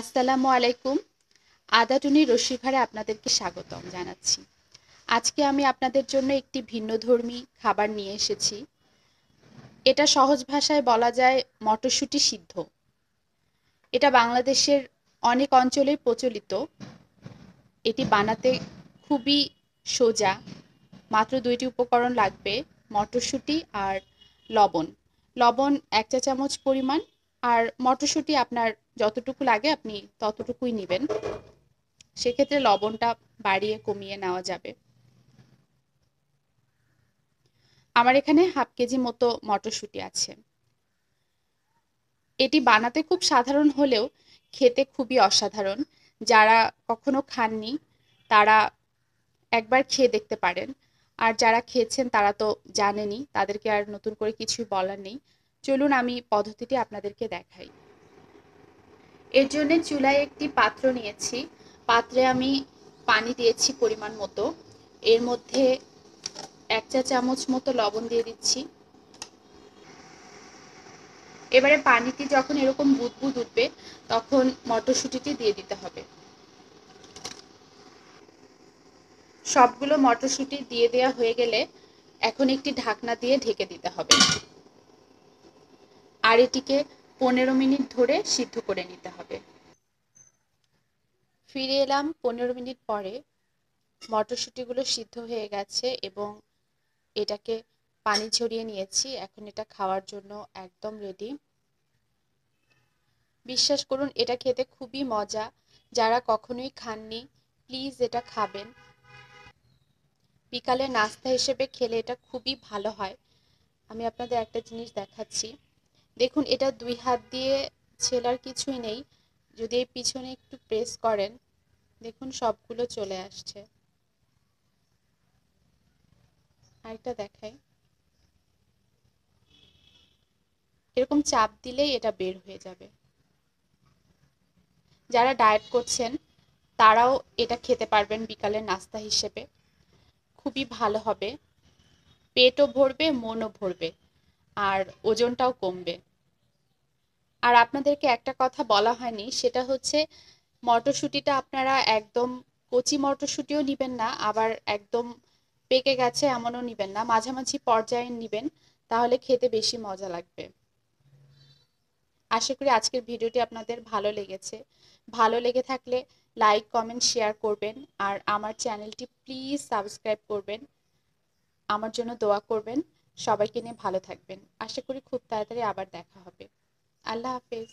আসসালামু আলাইকুম আদাটুনি রশিভারে আপনাদেরকে স্বাগতম জানাচ্ছি আজকে আমি আপনাদের জন্য একটি ভিন্নধর্মী খাবার নিয়ে এসেছি এটা সহজ ভাষায় বলা যায় মটরশুঁটি সিদ্ধ এটা বাংলাদেশের অনেক অঞ্চলে প্রচলিত এটি বানাতে খুবই সোজা মাত্র দুইটি উপকরণ লাগবে মটরশুঁটি আর লবণ লবণ এক চা চামচ পরিমাণ আর মটরশুঁটি আপনার যতটুকু লাগে আপনি ততটুকুই নেবেন সেক্ষেত্রে লবণটা বাড়িয়ে কমিয়ে নেওয়া যাবে আমার এখানে হাফ কেজি মতো মটরশুঁটি আছে এটি বানাতে খুব সাধারণ হলেও খেতে খুবই অসাধারণ যারা কখনো খাননি তারা একবার খেয়ে দেখতে পারেন আর যারা খেয়েছেন তারা তো জানেনি তাদেরকে আর নতুন করে কিছুই বলার নেই চলুন আমি পদ্ধতিটি আপনাদেরকে দেখাই এর জন্যে চুলায় একটি পাত্র নিয়েছি পাত্রে আমি পানি দিয়েছি পরিমাণ মতো এর মধ্যে এক চা চামচ মতো লবণ দিয়ে দিচ্ছি এবারে পানিটি যখন এরকম বুদবুদ উঠবে তখন মটরশুঁটিটি দিয়ে দিতে হবে সবগুলো মটরশুঁটি দিয়ে দেয়া হয়ে গেলে এখন একটি ঢাকনা দিয়ে ঢেকে দিতে হবে আর এটিকে পনেরো মিনিট ধরে সিদ্ধ করে নিতে হবে ফিরে এলাম পনেরো মিনিট পরে মটরশুঁটিগুলো সিদ্ধ হয়ে গেছে এবং এটাকে পানি ছড়িয়ে নিয়েছি এখন এটা খাওয়ার জন্য একদম রেডি বিশ্বাস করুন এটা খেতে খুবই মজা যারা কখনোই খাননি প্লিজ এটা খাবেন বিকালে নাস্তা হিসেবে খেলে এটা খুবই ভালো হয় আমি আপনাদের একটা জিনিস দেখাচ্ছি দেখুন এটা দুই হাত দিয়ে ছেলার কিছুই নেই যদি এই পিছনে একটু প্রেস করেন দেখুন সবগুলো চলে আসছে আরেকটা দেখাই এরকম চাপ দিলেই এটা বের হয়ে যাবে যারা ডায়েট করছেন তারাও এটা খেতে পারবেন বিকালের নাস্তা হিসেবে খুবই ভালো হবে পেটও ভরবে মনও ভরবে আর ওজনটাও কমবে আর আপনাদেরকে একটা কথা বলা হয়নি সেটা হচ্ছে মটরশুঁটিটা আপনারা একদম কচি মটরশুঁটিও নেবেন না আবার একদম পেকে গেছে এমনও নেবেন না মাঝামাঝি পর্যায়ে নেবেন তাহলে খেতে বেশি মজা লাগবে আশা করি আজকের ভিডিওটি আপনাদের ভালো লেগেছে ভালো লেগে থাকলে লাইক কমেন্ট শেয়ার করবেন আর আমার চ্যানেলটি প্লিজ সাবস্ক্রাইব করবেন আমার জন্য দোয়া করবেন সবাইকে নিয়ে ভালো থাকবেন আশা করি খুব তাড়াতাড়ি আবার দেখা হবে আল্লাহ হাফেজ